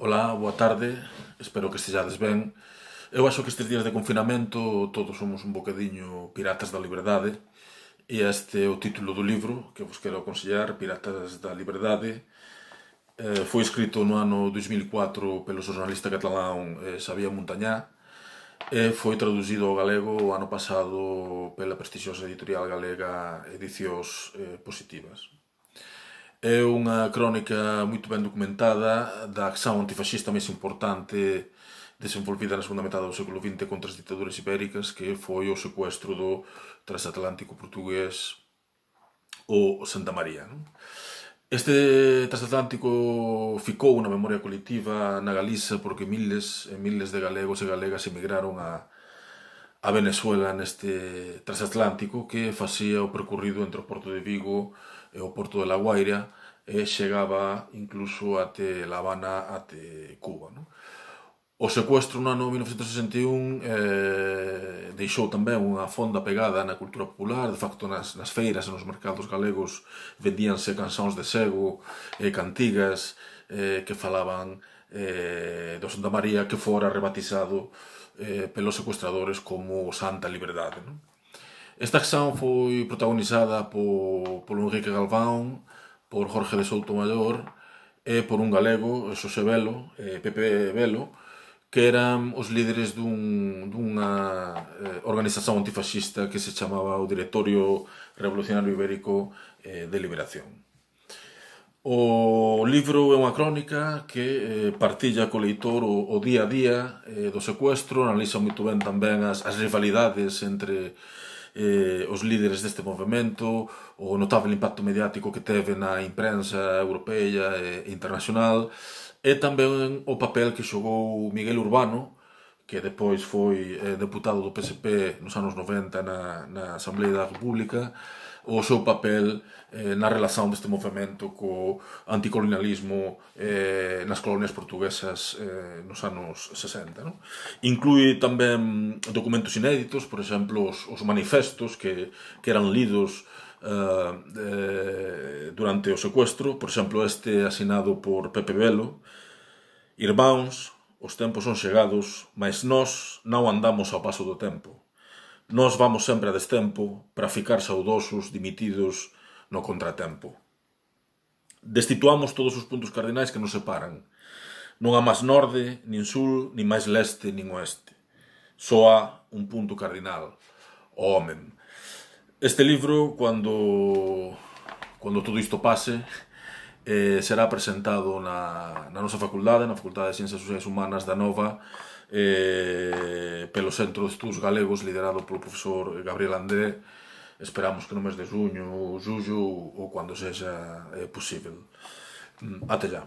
Ola, boa tarde, espero que estexades ben. Eu acho que estes días de confinamento todos somos un bocadiño piratas da liberdade e este é o título do libro que vos quero aconsellar, Piratas da Liberdade. Eh, foi escrito no ano 2004 pelo xornalista catalán eh, Xavier Montañá e foi traducido ao galego o ano pasado pela prestixiosa editorial galega Edicións eh, Positivas. É unha crónica moito ben documentada da acción antifascista máis importante desenvolvida na segunda metade do século XX contra as ditaduras ibéricas que foi o secuestro do transatlántico portugués o Santa María. Non? Este transatlántico ficou na memoria colectiva na Galiza porque miles e miles de galegos e galegas emigraron a, a Venezuela neste transatlántico que facía o percorrido entre o Porto de Vigo e o Porto de La Guaira e chegaba incluso até La Habana, até Cuba. Non? O secuestro no ano 1961 eh, deixou tamén unha fonda pegada na cultura popular, de facto nas, nas feiras e nos mercados galegos vendíanse cancións de cego e cantigas eh, que falaban eh, do Santa María que fora rebatizado eh, pelos secuestradores como Santa Liberdade. Non? Esta acción foi protagonizada por, por Enrique Galván, por Jorge de Mayor e por un galego, Xosé Velo, eh, Pepe Velo, que eran os líderes dun, dunha eh, organización antifascista que se chamaba o Directorio Revolucionario Ibérico eh, de Liberación. O libro é unha crónica que eh, partilla co leitor o, o día a día eh, do secuestro, analiza moito ben tamén as, as rivalidades entre eh, os líderes deste movimento, o notable impacto mediático que teve na imprensa europea e internacional, e tamén o papel que xogou Miguel Urbano, que depois foi eh, deputado do PSP nos anos 90 na, na Asamblea da República, o seu papel eh, na relación deste movimento co anticolonialismo eh, nas colonias portuguesas eh, nos anos 60. Non? Inclui tamén documentos inéditos, por exemplo, os, os manifestos que, que eran lidos eh, eh, durante o secuestro, por exemplo, este asinado por Pepe Belo, Irmãos, os tempos son chegados, mas nós non andamos ao paso do tempo. Nós vamos sempre a destempo para ficar saudosos, dimitidos no contratempo. Destituamos todos os puntos cardinais que nos separan. Non há máis norde, nin sul, nin máis leste, nin oeste. Só há un punto cardinal, o homem. Este libro, cando, cando todo isto pase, eh, será presentado na, na nosa facultade, na Facultade de Ciencias Sociais Humanas da Nova, eh, pelo Centro de Estudos Galegos liderado polo profesor Gabriel André esperamos que no mes de xuño ou xullo ou cando sexa eh, posible. Mm, Até já.